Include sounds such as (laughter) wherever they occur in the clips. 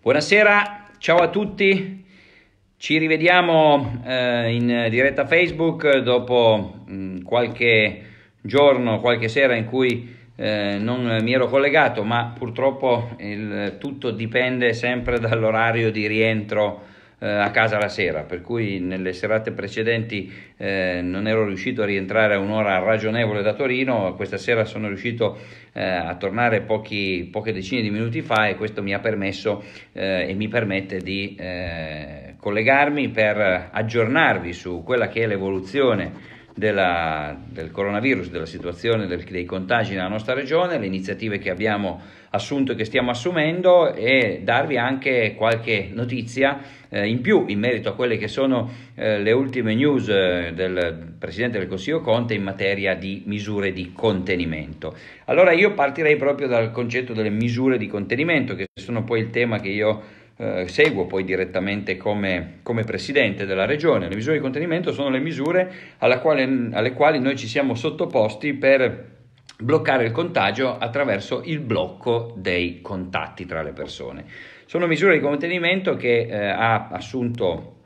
Buonasera, ciao a tutti. Ci rivediamo eh, in diretta Facebook dopo mh, mm, qualche giorno, qualche sera in cui eh, non mi ero collegato, ma purtroppo il, tutto dipende sempre (laughs) dall'orario di rientro eh, a casa la sera, per cui nelle serate precedenti eh, non ero riuscito a rientrare a un'ora ragionevole da Torino, questa sera sono riuscito eh, a tornare pochi, poche decine di minuti fa e questo mi ha permesso eh, e mi permette di eh, collegarmi per aggiornarvi su quella che è l'evoluzione della, del coronavirus, della situazione del, dei contagi nella nostra regione, le iniziative che abbiamo assunto e che stiamo assumendo e darvi anche qualche notizia eh, in più in merito a quelle che sono eh, le ultime news eh, del Presidente del Consiglio Conte in materia di misure di contenimento. Allora io partirei proprio dal concetto delle misure di contenimento che sono poi il tema che io eh, seguo poi direttamente come, come, presidente della regione. Le misure di contenimento sono le misure quale, alle quali noi ci siamo sottoposti per bloccare il contagio attraverso il blocco dei contatti tra le persone. Sono misure di contenimento che eh, ha assunto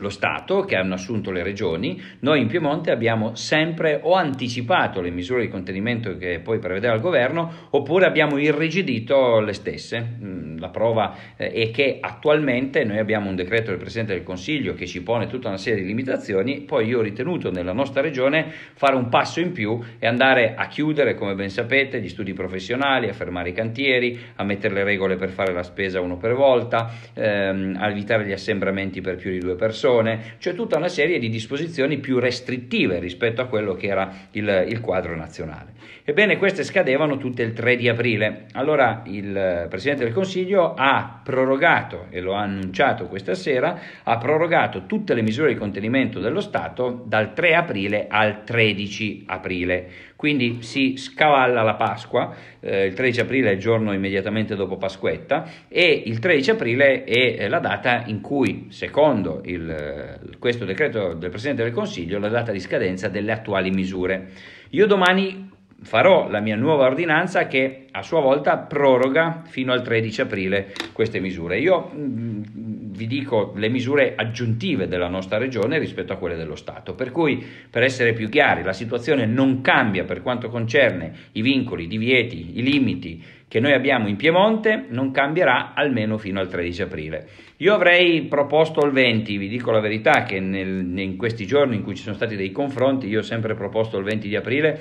lo Stato, che hanno assunto le regioni, noi in Piemonte abbiamo sempre o anticipato le misure di contenimento che poi prevedeva il governo oppure abbiamo irrigidito le stesse. Mm, la prova eh, è che attualmente noi abbiamo un decreto del Presidente del Consiglio che ci pone tutta una serie di limitazioni, poi io ho ritenuto nella nostra regione fare un passo in più e andare a chiudere, come ben sapete, gli studi professionali, a fermare i cantieri, a mettere le regole per fare la spesa uno per volta, ehm, a evitare gli assembramenti per più di due persone persone, cioè tutta una serie di disposizioni più restrittive rispetto a quello che era il, il quadro nazionale. Ebbene, queste scadevano tutte il 3 di aprile. Allora il eh, Presidente del Consiglio ha prorogato, e lo ha annunciato questa sera, ha prorogato tutte le misure di contenimento dello Stato dal 3 aprile al 13 aprile. Quindi si scavalla la Pasqua, eh, il 13 aprile è il giorno immediatamente dopo Pasquetta e il 13 aprile è eh, la data in cui, secondo il, eh, questo decreto del Presidente del Consiglio, la data di scadenza delle attuali misure. Io domani farò la mia nuova ordinanza che a sua volta proroga fino al 13 aprile queste misure. Io mh, mm, vi dico le misure aggiuntive della nostra regione rispetto a quelle dello Stato. Per cui, per essere più chiari, la situazione non cambia per quanto concerne i vincoli, i divieti, i limiti che noi abbiamo in Piemonte, non cambierà almeno fino al 13 aprile. Io avrei proposto il 20, vi dico la verità che nel, in questi giorni in cui ci sono stati dei confronti, io ho sempre proposto il 20 di aprile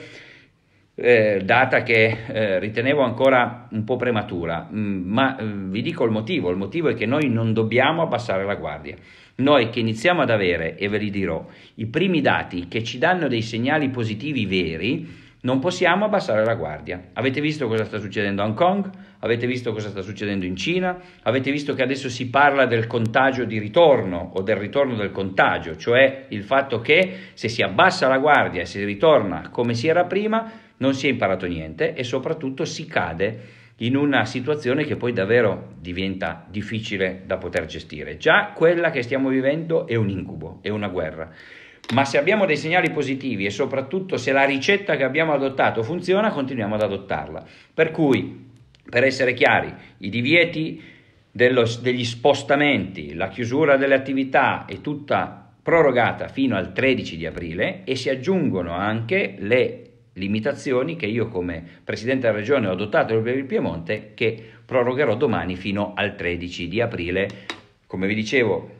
eh, data che eh, ritenevo ancora un po' prematura, mm, ma eh, vi dico il motivo, il motivo è che noi non dobbiamo abbassare la guardia. Noi che iniziamo ad avere, e ve li dirò, i primi dati che ci danno dei segnali positivi veri, non possiamo abbassare la guardia. Avete visto cosa sta succedendo a Hong Kong? Avete visto cosa sta succedendo in Cina? Avete visto che adesso si parla del contagio di ritorno o del ritorno del contagio, cioè il fatto che se si abbassa la guardia e si ritorna come si era prima, non si è imparato niente e soprattutto si cade in una situazione che poi davvero diventa difficile da poter gestire. Già quella che stiamo vivendo è un incubo, è una guerra. Ma se abbiamo dei segnali positivi e soprattutto se la ricetta che abbiamo adottato funziona, continuiamo ad adottarla. Per cui, per essere chiari, i divieti dello, degli spostamenti, la chiusura delle attività è tutta prorogata fino al 13 di aprile e si aggiungono anche le limitazioni che io come Presidente della Regione ho adottato per il Piemonte che prorogherò domani fino al 13 di aprile. Come vi dicevo,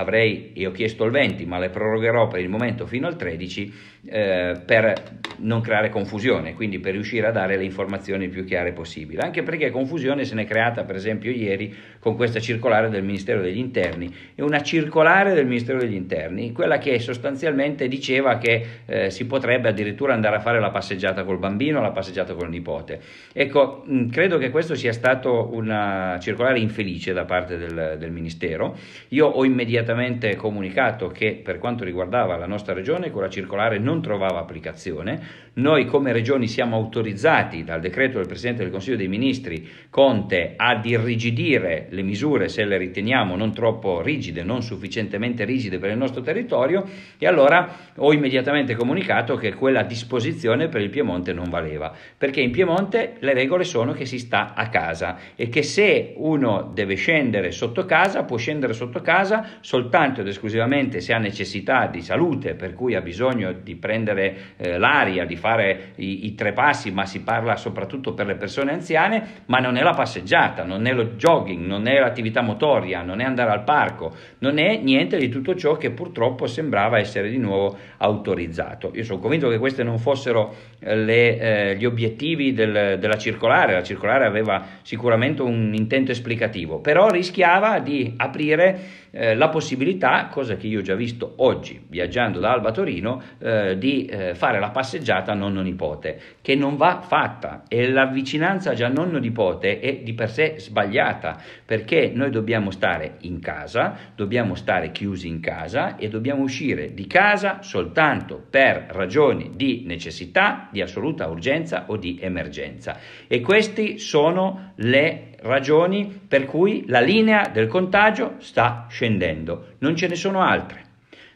avrei e ho chiesto il 20 ma le prorogherò per il momento fino al 13 eh, per non creare confusione, quindi per riuscire a dare le informazioni più chiare possibile, anche perché confusione se n'è creata per esempio ieri con questa circolare del Ministero degli Interni, è una circolare del Ministero degli Interni, quella che sostanzialmente diceva che eh, si potrebbe addirittura andare a fare la passeggiata col bambino, la passeggiata col nipote. Ecco, credo che questo sia stato una circolare infelice da parte del, del Ministero, io ho immediatamente immediatamente comunicato che per quanto riguardava la nostra regione quella circolare non trovava applicazione. Noi come regioni siamo autorizzati dal decreto del Presidente del Consiglio dei Ministri Conte ad irrigidire le misure se le riteniamo non troppo rigide, non sufficientemente rigide per il nostro territorio e allora ho immediatamente comunicato che quella disposizione per il Piemonte non valeva, perché in Piemonte le regole sono che si sta a casa e che se uno deve scendere sotto casa può scendere sotto casa soltanto ed esclusivamente se ha necessità di salute, per cui ha bisogno di prendere eh, l'aria, di fare i, i, tre passi, ma si parla soprattutto per le persone anziane, ma non è la passeggiata, non è lo jogging, non è l'attività motoria, non è andare al parco, non è niente di tutto ciò che purtroppo sembrava essere di nuovo autorizzato. Io sono convinto che questi non fossero eh, le, eh, gli obiettivi del, della circolare, la circolare aveva sicuramente un intento esplicativo, però rischiava di aprire eh, la possibilità, cosa che io ho già visto oggi viaggiando da Alba Torino, eh, di eh, fare la passeggiata a nonno nipote, che non va fatta e l'avvicinanza vicinanza già nonno nipote è di per sé sbagliata, perché noi dobbiamo stare in casa, dobbiamo stare chiusi in casa e dobbiamo uscire di casa soltanto per ragioni di necessità, di assoluta urgenza o di emergenza. E queste sono le ragioni per cui la linea del contagio sta scendendo, non ce ne sono altre.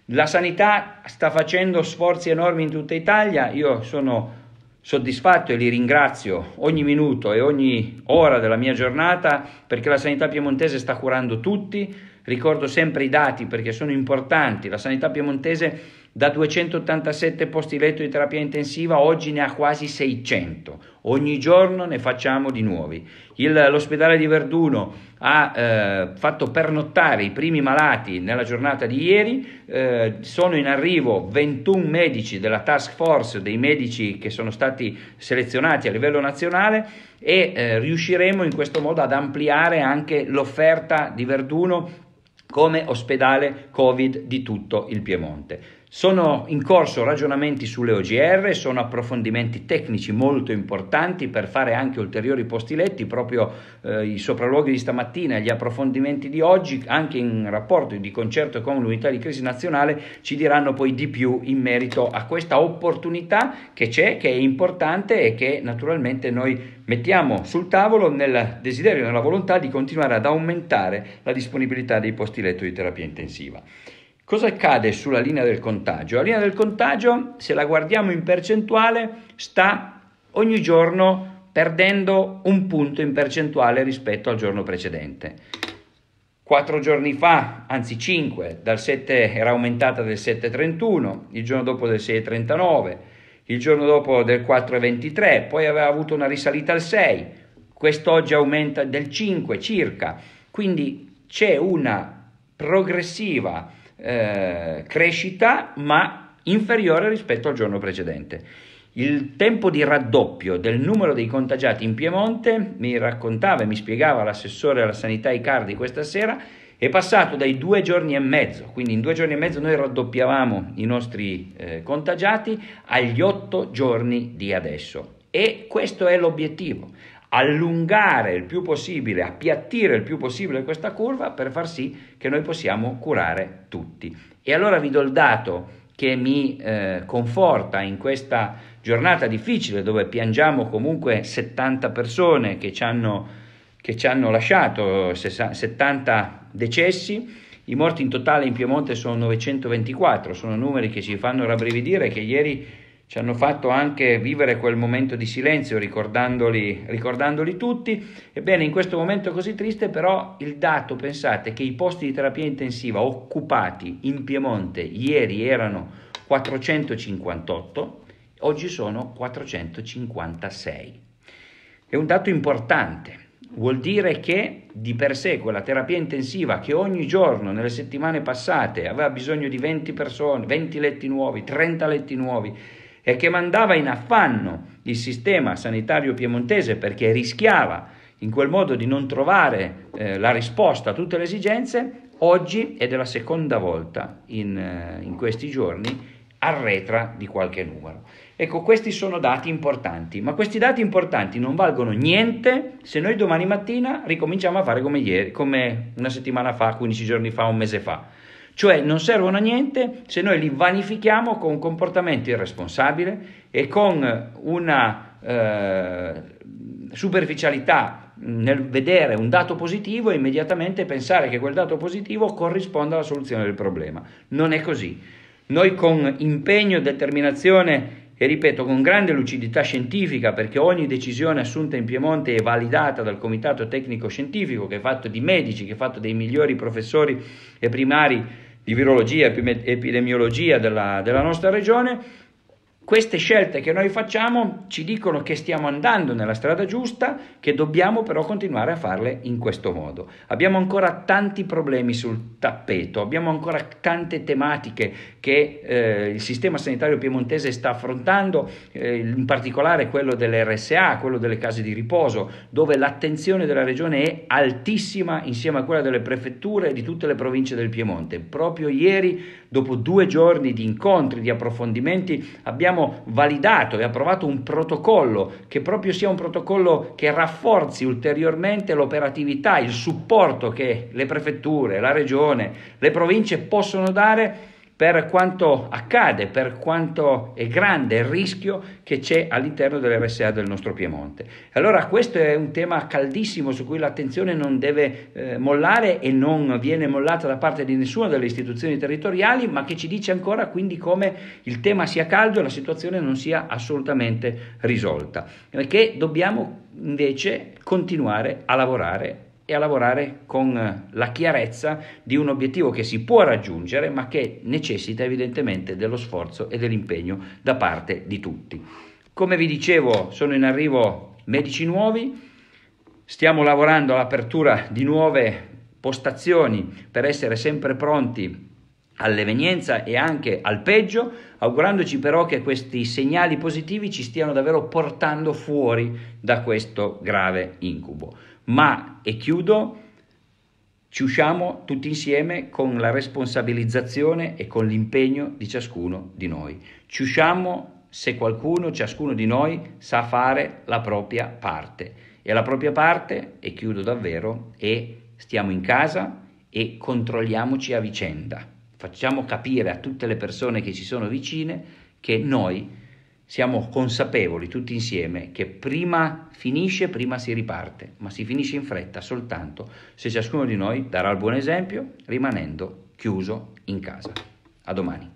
La sanità sta facendo sforzi enormi in tutta Italia, io sono soddisfatto e li ringrazio ogni minuto e ogni ora della mia giornata perché la sanità piemontese sta curando tutti, ricordo sempre i dati perché sono importanti, la sanità piemontese da 287 posti letto di terapia intensiva, oggi ne ha quasi 600. Ogni giorno ne facciamo di nuovi. l'ospedale di Verduno ha eh, fatto pernottare i primi malati nella giornata di ieri, eh, sono in arrivo 21 medici della task force, dei medici che sono stati selezionati a livello nazionale e eh, riusciremo in questo modo ad ampliare anche l'offerta di Verduno come ospedale Covid di tutto il Piemonte. Sono in corso ragionamenti sulle OGR, sono approfondimenti tecnici molto importanti per fare anche ulteriori posti letti, proprio eh, i sopralluoghi di stamattina e gli approfondimenti di oggi, anche in rapporto di concerto con l'unità di crisi nazionale, ci diranno poi di più in merito a questa opportunità che c'è, che è importante e che naturalmente noi mettiamo sul tavolo nel desiderio, nella volontà di continuare ad aumentare la disponibilità dei posti letto di terapia intensiva. Cosa accade sulla linea del contagio? La linea del contagio, se la guardiamo in percentuale, sta ogni giorno perdendo un punto in percentuale rispetto al giorno precedente. Quattro giorni fa, anzi cinque, dal 7 era aumentata del 7,31, il giorno dopo del 6,39, il giorno dopo del 4,23, poi aveva avuto una risalita al 6, quest'oggi aumenta del 5 circa, quindi c'è una progressiva eh, crescita ma inferiore rispetto al giorno precedente. Il tempo di raddoppio del numero dei contagiati in Piemonte, mi raccontava e mi spiegava l'assessore alla sanità Icardi questa sera, è passato dai due giorni e mezzo, quindi in due giorni e mezzo noi raddoppiavamo i nostri eh, contagiati agli otto giorni di adesso. E questo è l'obiettivo, allungare il più possibile, appiattire il più possibile questa curva per far sì che noi possiamo curare tutti. E allora vi do il dato che mi eh, conforta in questa giornata difficile dove piangiamo comunque 70 persone che ci hanno, che ci hanno lasciato, 60, 70 decessi, i morti in totale in Piemonte sono 924, sono numeri che ci fanno rabbrividire che ieri ci hanno fatto anche vivere quel momento di silenzio ricordandoli, ricordandoli, tutti. Ebbene, in questo momento così triste però il dato, pensate che i posti di terapia intensiva occupati in Piemonte ieri erano 458, oggi sono 456. È un dato importante. Vuol dire che di per sé quella terapia intensiva che ogni giorno nelle settimane passate aveva bisogno di 20 persone, 20 letti nuovi, 30 letti nuovi, e che mandava in affanno il sistema sanitario piemontese perché rischiava in quel modo di non trovare eh, la risposta a tutte le esigenze, oggi ed è la seconda volta in, eh, in questi giorni arretra di qualche numero. Ecco, questi sono dati importanti, ma questi dati importanti non valgono niente se noi domani mattina ricominciamo a fare come ieri, come una settimana fa, 15 giorni fa, un mese fa cioè non servono a niente se noi li vanifichiamo con un comportamento irresponsabile e con una eh, superficialità nel vedere un dato positivo e immediatamente pensare che quel dato positivo corrisponda alla soluzione del problema. Non è così. Noi con impegno, determinazione e ripeto con grande lucidità scientifica perché ogni decisione assunta in Piemonte è validata dal comitato tecnico scientifico che è fatto di medici, che è fatto dei migliori professori e primari di virologia, epidemiologia della, della nostra regione, queste scelte che noi facciamo ci dicono che stiamo andando nella strada giusta, che dobbiamo però continuare a farle in questo modo. Abbiamo ancora tanti problemi sul tappeto, abbiamo ancora tante tematiche che eh, il sistema sanitario piemontese sta affrontando, eh, in particolare quello dell'RSA, quello delle case di riposo, dove l'attenzione della regione è altissima insieme a quella delle prefetture e di tutte le province del Piemonte. Proprio ieri Dopo due giorni di incontri, di approfondimenti, abbiamo validato e approvato un protocollo che proprio sia un protocollo che rafforzi ulteriormente l'operatività, il supporto che le prefetture, la regione, le province possono dare per quanto accade, per quanto è grande il rischio che c'è all'interno dell'RSA del nostro Piemonte. Allora questo è un tema caldissimo su cui l'attenzione non deve eh, mollare e non viene mollata da parte di nessuna delle istituzioni territoriali, ma che ci dice ancora quindi come il tema sia caldo e la situazione non sia assolutamente risolta, perché dobbiamo invece continuare a lavorare e a lavorare con eh, la chiarezza di un obiettivo che si può raggiungere ma che necessita evidentemente dello sforzo e dell'impegno da parte di tutti. Come vi dicevo sono in arrivo medici nuovi, stiamo lavorando all'apertura di nuove postazioni per essere sempre pronti all'evenienza e anche al peggio, augurandoci però che questi segnali positivi ci stiano davvero portando fuori da questo grave incubo ma, e chiudo, ci usciamo tutti insieme con la responsabilizzazione e con l'impegno di ciascuno di noi. Ci usciamo se qualcuno, ciascuno di noi, sa fare la propria parte. E la propria parte, e chiudo davvero, è stiamo in casa e controlliamoci a vicenda. Facciamo capire a tutte le persone che ci sono vicine che noi siamo consapevoli tutti insieme che prima finisce, prima si riparte, ma si finisce in fretta soltanto se ciascuno di noi darà il buon esempio rimanendo chiuso in casa. A domani.